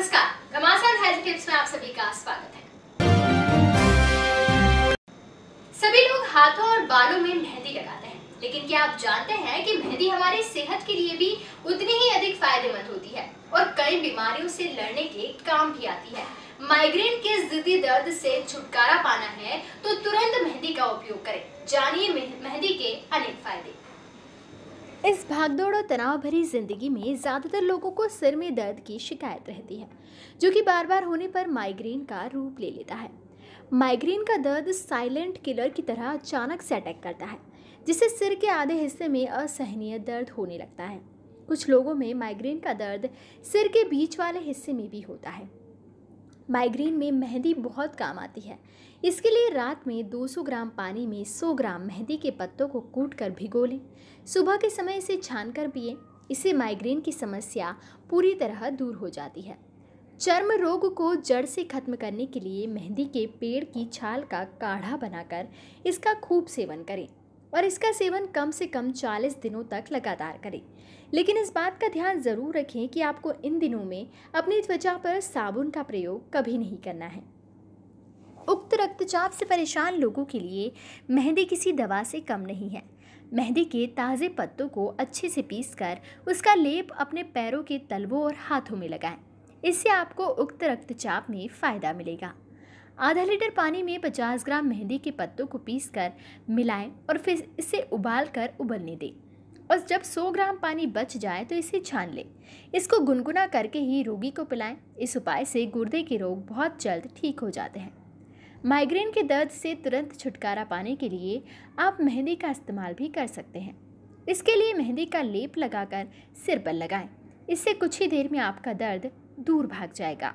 नमस्कार घमासान health tips में आप सभी का स्वागत है सभी लोग हाथों और बालों में मेहंदी लगाते हैं लेकिन क्या आप जानते हैं कि मेहंदी हमारे सेहत के लिए भी उतनी ही अधिक फायदेमंद होती है और कई बीमारियों से लड़ने के काम भी आती है माइग्रेन के जिदी दर्द से छुटकारा पाना है तो तुरंत मेहंदी का उपयोग करें जानिए मेहंदी के अनेक फायदे इस भागदौड़ और तनाव भरी जिंदगी में ज़्यादातर लोगों को सिर में दर्द की शिकायत रहती है जो कि बार बार होने पर माइग्रेन का रूप ले लेता है माइग्रेन का दर्द साइलेंट किलर की तरह अचानक से अटैक करता है जिससे सिर के आधे हिस्से में असहनीय दर्द होने लगता है कुछ लोगों में माइग्रेन का दर्द सिर के बीच वाले हिस्से में भी होता है माइग्रेन में मेहंदी बहुत काम आती है इसके लिए रात में 200 ग्राम पानी में 100 ग्राम मेहंदी के पत्तों को कूट कर भिगो लें सुबह के समय इसे छान कर पिए इससे माइग्रेन की समस्या पूरी तरह दूर हो जाती है चर्म रोग को जड़ से खत्म करने के लिए मेहंदी के पेड़ की छाल का काढ़ा बनाकर इसका खूब सेवन करें और इसका सेवन कम से कम 40 दिनों तक लगातार करें लेकिन इस बात का ध्यान ज़रूर रखें कि आपको इन दिनों में अपनी त्वचा पर साबुन का प्रयोग कभी नहीं करना है उक्त रक्तचाप से परेशान लोगों के लिए मेहंदी किसी दवा से कम नहीं है मेहंदी के ताज़े पत्तों को अच्छे से पीस कर उसका लेप अपने पैरों के तलवों और हाथों में लगाएं इससे आपको उक्त रक्तचाप में फ़ायदा मिलेगा आधा लीटर पानी में 50 ग्राम मेहंदी के पत्तों को पीसकर मिलाएं और फिर इसे उबाल कर उबलने दें और जब 100 ग्राम पानी बच जाए तो इसे छान लें इसको गुनगुना करके ही रोगी को पिलाएं इस उपाय से गुर्दे के रोग बहुत जल्द ठीक हो जाते हैं माइग्रेन के दर्द से तुरंत छुटकारा पाने के लिए आप मेहंदी का इस्तेमाल भी कर सकते हैं इसके लिए मेहंदी का लेप लगाकर सिर पर लगाएं इससे कुछ ही देर में आपका दर्द दूर भाग जाएगा